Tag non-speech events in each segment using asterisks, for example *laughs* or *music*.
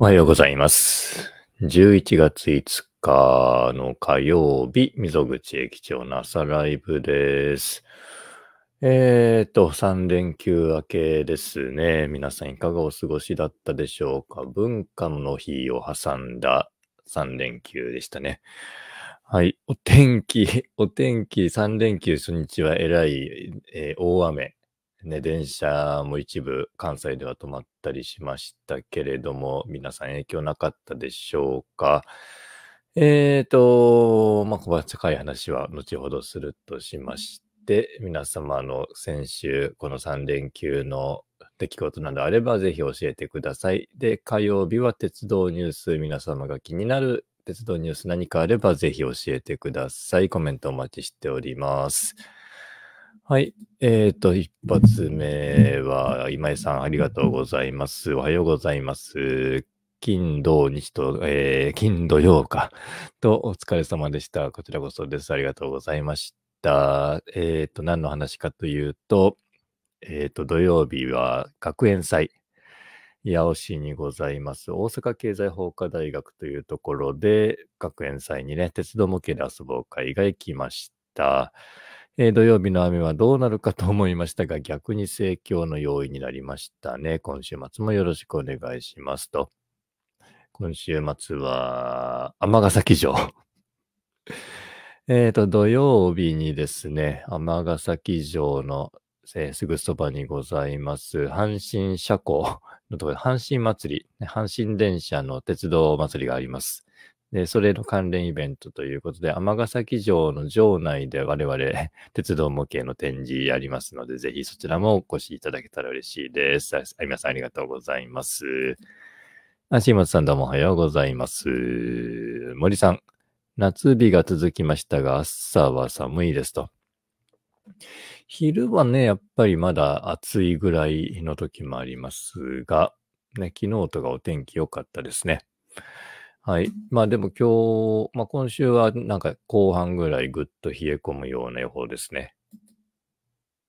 おはようございます。11月5日の火曜日、溝口駅長の朝ライブです。えっ、と、3連休明けですね。皆さんいかがお過ごしだったでしょうか文化の日を挟んだ3連休でしたね。はい。お天気、お天気、3連休初日は偉い、えー、大雨ね、電車も一部関西では止まったりしましたけれども、皆さん影響なかったでしょうか。えっ、ー、と、まあ、小高い話は後ほどするとしまして、皆様の先週、この3連休の出来事などあれば、ぜひ教えてください。で、火曜日は鉄道ニュース、皆様が気になる鉄道ニュース何かあれば、ぜひ教えてください。コメントお待ちしております。はい。えっ、ー、と、一発目は、今井さんありがとうございます。おはようございます。金、土、日と、えー、金、土曜か。*laughs* と、お疲れ様でした。こちらこそです。ありがとうございました。えっ、ー、と、何の話かというと、えっ、ー、と、土曜日は学園祭、八尾市にございます、大阪経済法科大学というところで、学園祭にね、鉄道模型で遊ぼう会が行きました。えー、土曜日の雨はどうなるかと思いましたが、逆に盛況の要因になりましたね。今週末もよろしくお願いしますと。今週末は、尼崎城。*laughs* えっと、土曜日にですね、尼崎城の、えー、すぐそばにございます、阪神車庫のところで、阪神祭り、阪神電車の鉄道祭りがあります。で、それの関連イベントということで、尼崎城の城内で我々、*laughs* 鉄道模型の展示やりますので、ぜひそちらもお越しいただけたら嬉しいです。皆さんありがとうございます。あ、新松さんどうもおはようございます。森さん、夏日が続きましたが、朝は寒いですと。昼はね、やっぱりまだ暑いぐらいの時もありますが、ね、昨日とかお天気良かったですね。はい。まあでも今日、まあ今週はなんか後半ぐらいぐっと冷え込むような予報ですね。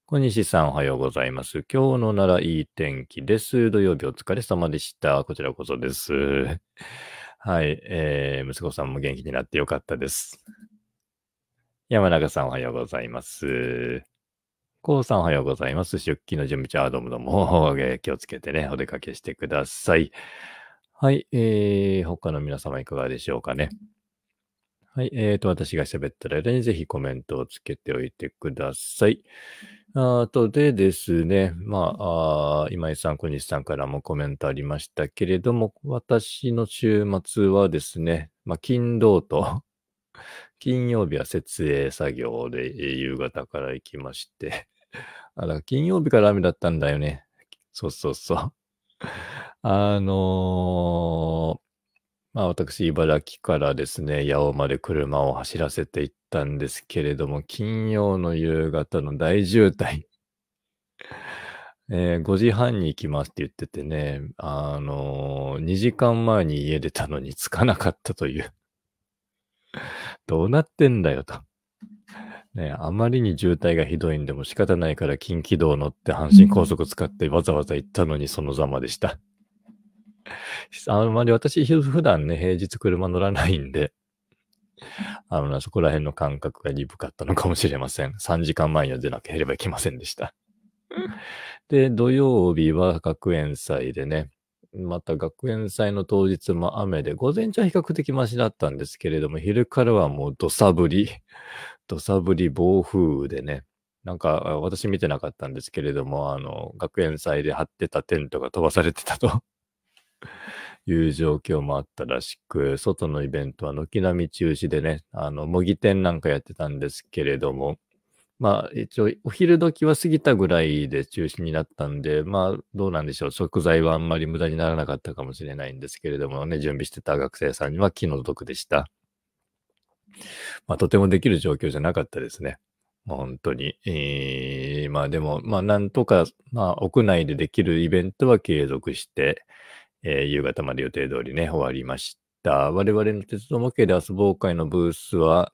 小西さんおはようございます。今日のならいい天気です。土曜日お疲れ様でした。こちらこそです。*laughs* はい。えー、息子さんも元気になってよかったです。山中さんおはようございます。こうさんおはようございます。出勤の準備中、ャどうもどうも。*laughs* 気をつけてね、お出かけしてください。はい、えー、他の皆様いかがでしょうかね。はい、えーと、私が喋った間にぜひコメントをつけておいてください。あとでですね、まあ、あ今井さん、小西さんからもコメントありましたけれども、私の週末はですね、まあ、金土と *laughs* 金曜日は設営作業で夕方から行きましてあら、金曜日から雨だったんだよね。そうそうそうあのまあ私、茨城からですね、八尾まで車を走らせていったんですけれども、金曜の夕方の大渋滞。*laughs* えー、5時半に行きますって言っててね、あのー、2時間前に家出たのに着かなかったという *laughs* どうなってんだよと。ね、あまりに渋滞がひどいんでも仕方ないから近畿道乗って阪神高速使ってわざわざ行ったのにそのざまでした *laughs* あんまり私、普段ね、平日車乗らないんで、あのな、そこら辺の感覚が鈍かったのかもしれません。3時間前には出なければいけませんでした。で、土曜日は学園祭でね、また学園祭の当日も雨で、午前中は比較的マシだったんですけれども、昼からはもう土砂降り、*laughs* 土砂降り暴風雨でね、なんか私見てなかったんですけれども、あの、学園祭で張ってたテントが飛ばされてたという状況もあったらしく、外のイベントは軒並み中止でね、あの、模擬店なんかやってたんですけれども、まあ一応お昼時は過ぎたぐらいで中止になったんで、まあどうなんでしょう。食材はあんまり無駄にならなかったかもしれないんですけれどもね、準備してた学生さんには気の毒でした。まあとてもできる状況じゃなかったですね。本当に。えー、まあでも、まあなんとか、まあ屋内でできるイベントは継続して、えー、夕方まで予定通りね、終わりました。我々の鉄道模型で遊ぼう会のブースは、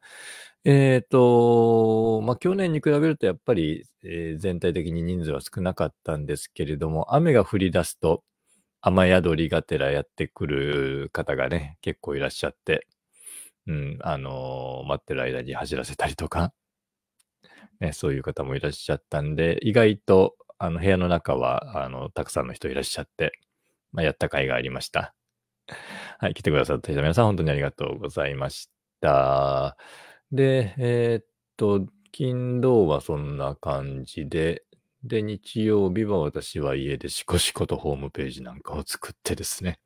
えっ、ー、と、まあ、去年に比べるとやっぱり、えー、全体的に人数は少なかったんですけれども、雨が降り出すと、雨宿りがてらやってくる方がね、結構いらっしゃって、うん、あのー、待ってる間に走らせたりとか、ね、そういう方もいらっしゃったんで、意外と、あの、部屋の中は、あの、たくさんの人いらっしゃって、まあ、やった甲斐がありました。*laughs* はい、来てくださった人、皆さん、本当にありがとうございました。で、えー、っと、金土はそんな感じで、で、日曜日は私は家でしこしことホームページなんかを作ってですね。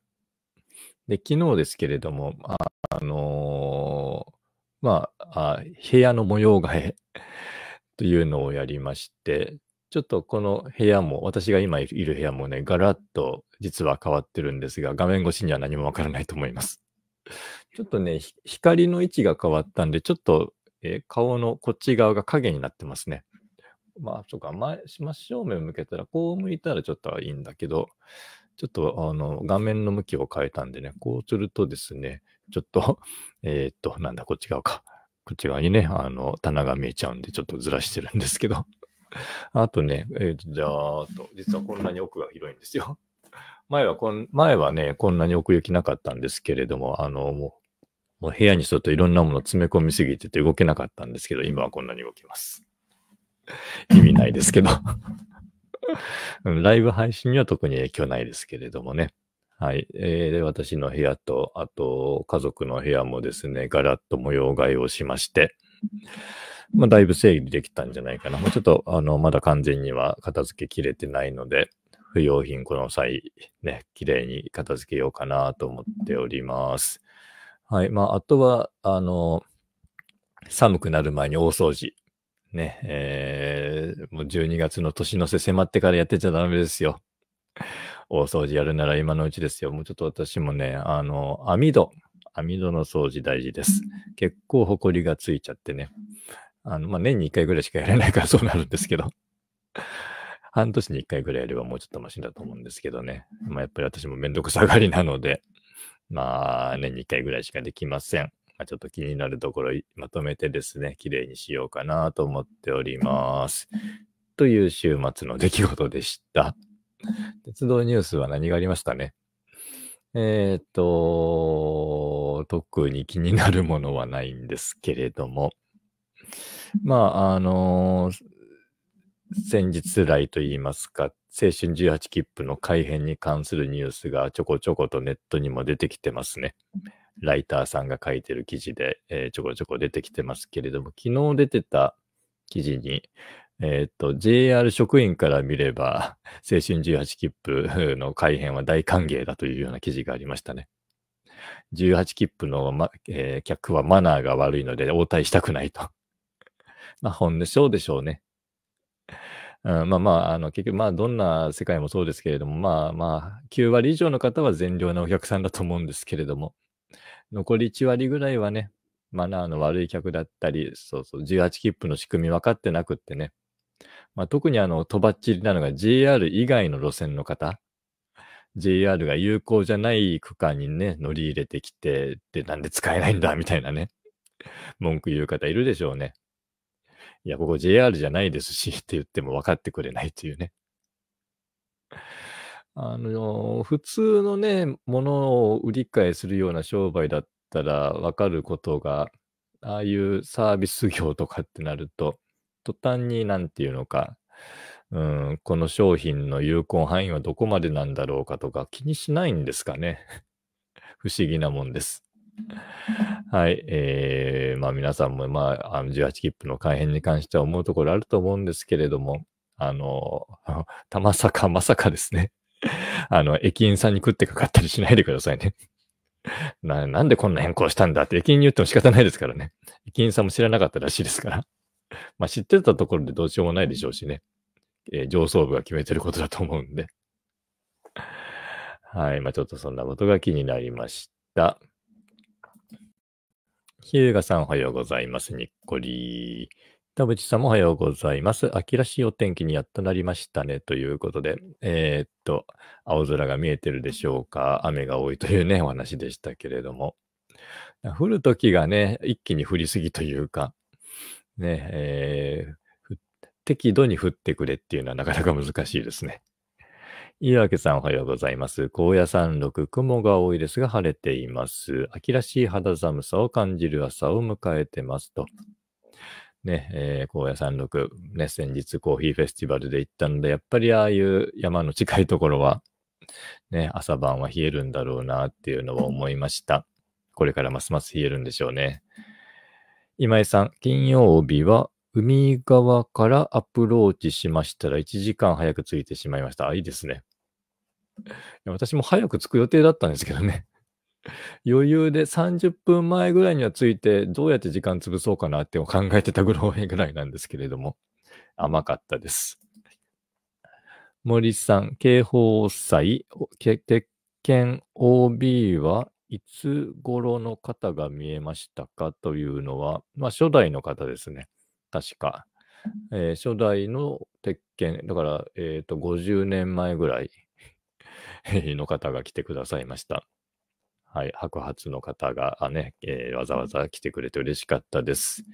で、昨日ですけれども、あ、あのー、まあ部屋の模様替えというのをやりまして、ちょっとこの部屋も、私が今いる部屋もね、ガラッと実は変わってるんですが、画面越しには何もわからないと思います。ちょっとね、光の位置が変わったんで、ちょっと、え顔のこっち側が影になってますね。まあ、そうか、前、真正面向けたら、こう向いたらちょっといいんだけど、ちょっとあの画面の向きを変えたんでね、こうするとですね、ちょっと、*laughs* えー、っと、なんだ、こっち側か。こっち側にね、あの、棚が見えちゃうんで、ちょっとずらしてるんですけど。あとね、えっ、ー、と、じゃあ、と、実はこんなに奥が広いんですよ。*laughs* 前はこん、前はね、こんなに奥行きなかったんですけれども、あの、もう、もう部屋にちょっといろんなもの詰め込みすぎてて動けなかったんですけど、今はこんなに動きます。*laughs* 意味ないですけど *laughs* ライブ配信には特に影響ないですけれどもね。はい。えー、で、私の部屋と、あと、家族の部屋もですね、ガラッと模様替えをしまして、まあ、だいぶ整理できたんじゃないかな。もうちょっと、あの、まだ完全には片付けきれてないので、不要品この際、ね、綺麗に片付けようかなと思っております。はい。まあ、あとは、あの、寒くなる前に大掃除。ね、えー、もう12月の年の瀬迫ってからやってちゃダメですよ。大掃除やるなら今のうちですよ。もうちょっと私もね、あの、網戸、網戸の掃除大事です。結構ほこりがついちゃってね。あの、まあ、年に1回ぐらいしかやれないからそうなるんですけど。*laughs* 半年に1回ぐらいやればもうちょっとマシだと思うんですけどね。まあ、やっぱり私もめんどくさがりなので、まあ、年に1回ぐらいしかできません。まあ、ちょっと気になるところまとめてですね、綺麗にしようかなと思っております。という週末の出来事でした。鉄道ニュースは何がありましたねえー、っと、特に気になるものはないんですけれども、まあ、あのー、先日来といいますか、青春18切符の改編に関するニュースがちょこちょことネットにも出てきてますね。ライターさんが書いてる記事で、えー、ちょこちょこ出てきてますけれども、昨日出てた記事に、えっ、と、JR 職員から見れば、青春18切符の改編は大歓迎だというような記事がありましたね。18切符の、まえー、客はマナーが悪いので応対したくないと。*laughs* まあ、本音そうでしょうね。うん、まあまあ、あの、結局、まあ、どんな世界もそうですけれども、まあまあ、9割以上の方は善良なお客さんだと思うんですけれども、残り1割ぐらいはね、マナーの悪い客だったり、そうそう、18切符の仕組み分かってなくってね、まあ、特にあの、とばっちりなのが JR 以外の路線の方、JR が有効じゃない区間にね、乗り入れてきて、で、なんで使えないんだみたいなね、文句言う方いるでしょうね。いや、ここ JR じゃないですしって言っても分かってくれないというね。*laughs* あの、普通のね、ものを売り買いするような商売だったら分かることが、ああいうサービス業とかってなると、途端になんていうのか、うん、この商品の有効範囲はどこまでなんだろうかとか気にしないんですかね。*laughs* 不思議なもんです。はい。えー、まあ皆さんも、まあ、あの18切符の改変に関しては思うところあると思うんですけれども、あの、*laughs* たまさかまさかですね。*laughs* あの、駅員さんに食ってかかったりしないでくださいね。ななんでこんな変更したんだって駅員に言っても仕方ないですからね。駅員さんも知らなかったらしいですから。まあ知ってたところでどうしようもないでしょうしね。えー、上層部が決めてることだと思うんで。*laughs* はい。まあ、ちょっとそんなことが気になりました。ヒューガさんおはようございます。にっこり。田淵さんもおはようございます。秋らしいお天気にやっとなりましたね。ということで、えー、っと、青空が見えてるでしょうか。雨が多いというね、お話でしたけれども。降るときがね、一気に降りすぎというか、ね、えー、適度に降ってくれっていうのはなかなか難しいですね。いいわさんおはようございます。高野山麓、雲が多いですが晴れています。秋らしい肌寒さを感じる朝を迎えてますと。ね、えー、高野山麓、ね、先日コーヒーフェスティバルで行ったので、やっぱりああいう山の近いところは、ね、朝晩は冷えるんだろうなっていうのは思いました。これからますます冷えるんでしょうね。今井さん、金曜日は海側からアプローチしましたら1時間早く着いてしまいました。あ、いいですね。私も早く着く予定だったんですけどね。*laughs* 余裕で30分前ぐらいには着いて、どうやって時間潰そうかなって考えてたぐらいなんですけれども、甘かったです。森さん、警報祭、鉄拳 OB はいつ頃の方が見えましたかというのは、まあ、初代の方ですね。確か。えー、初代の鉄拳、だから、えっ、ー、と、50年前ぐらい *laughs* の方が来てくださいました。はい、白髪の方がね、えー、わざわざ来てくれて嬉しかったです。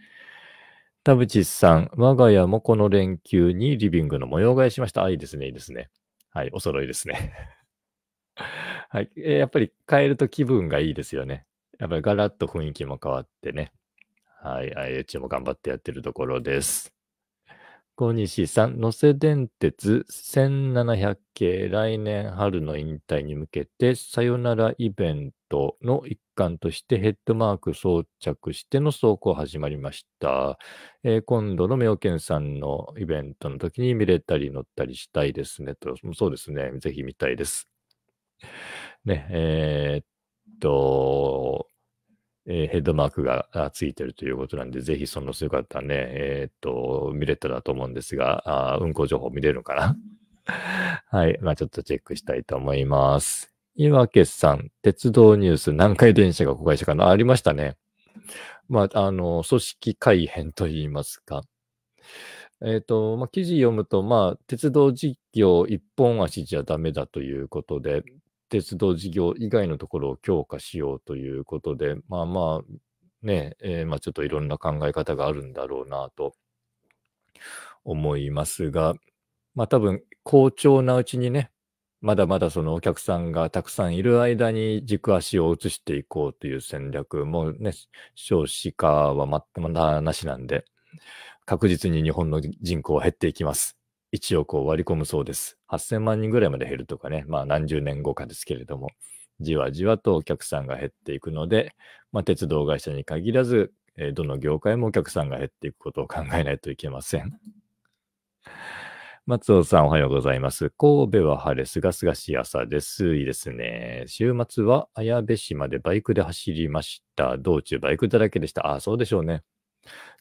田淵さん、我が家もこの連休にリビングの模様替えしました。あ、いいですね、いいですね。はい、お揃いですね。*laughs* はい、えー、やっぱり変えると気分がいいですよね。やっぱりガラッと雰囲気も変わってね。はい、IH も頑張ってやってるところです。小西さん、能勢電鉄1700系、来年春の引退に向けて、さよならイベントの一環としてヘッドマーク装着しての走行始まりました。えー、今度の妙見さんのイベントの時に見れたり乗ったりしたいですねと、そうですね、ぜひ見たいです。ね、えー、っと、えー、ヘッドマークがついてるということなんで、ぜひその姿ね、えー、っと、見れたらと思うんですが、あ運行情報見れるのかな *laughs* はい。まあ、ちょっとチェックしたいと思います。岩家さん、鉄道ニュース、南海電車が子会社かなありましたね。まあ、あの、組織改変といいますか。えっ、ー、と、まあ、記事読むと、まあ、鉄道実況一本足じゃダメだということで、鉄道事業以外のところを強化しようということで、まあまあ、ね、えー、まあ、ちょっといろんな考え方があるんだろうなと思いますが、まあ多分、好調なうちにね、まだまだそのお客さんがたくさんいる間に軸足を移していこうという戦略もね、少子化は全くなしなんで、確実に日本の人口は減っていきます。位置をこう割り込むそうです。8000万人ぐらいまで減るとかね、まあ何十年後かですけれども、じわじわとお客さんが減っていくので、まあ、鉄道会社に限らず、えー、どの業界もお客さんが減っていくことを考えないといけません。松尾さん、おはようございます。神戸は晴れ、すがすがしい朝です。いいですね。週末は綾部市までバイクで走りました。道中バイクだらけでした。ああ、そうでしょうね。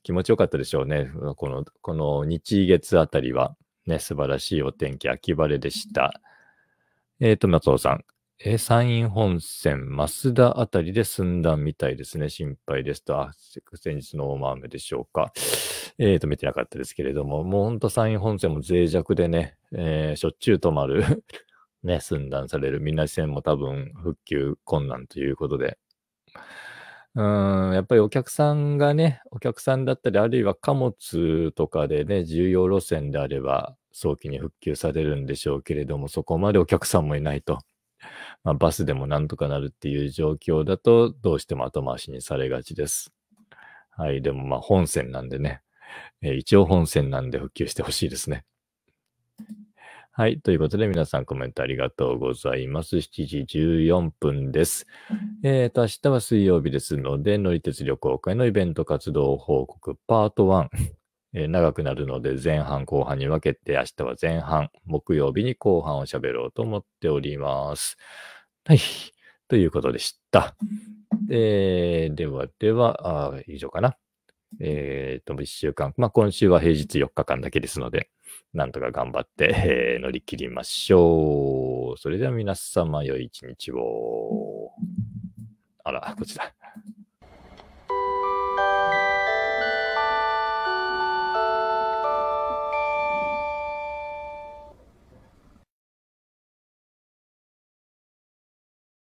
気持ちよかったでしょうね。この、この日月あたりは。ね、素晴らしいお天気、秋晴れでした。えっ、ー、と、松尾さん。えー、山陰本線、増田あたりで寸断みたいですね。心配ですと。あ、先日の大雨でしょうか。えっ、ー、と、見てなかったですけれども、もうほんと山陰本線も脆弱でね、えー、しょっちゅう止まる *laughs* ね、寸断される。みなし線も多分復旧困難ということで。うん、やっぱりお客さんがね、お客さんだったり、あるいは貨物とかでね、重要路線であれば、早期に復旧されるんでしょうけれども、そこまでお客さんもいないと。まあ、バスでもなんとかなるっていう状況だと、どうしても後回しにされがちです。はい、でもまあ本線なんでね、えー、一応本線なんで復旧してほしいですね。はい。ということで、皆さんコメントありがとうございます。7時14分です。えっ、ー、と、明日は水曜日ですので、乗り鉄旅行会のイベント活動報告パート1。えー、長くなるので、前半後半に分けて、明日は前半、木曜日に後半を喋ろうと思っております。はい。ということでした。えー、ではでは、以上かな。えっ、と、1週間、まあ、今週は平日4日間だけですので、なんとか頑張って、えー、乗り切りましょう。それでは皆様、良い一日を。あら、こちら。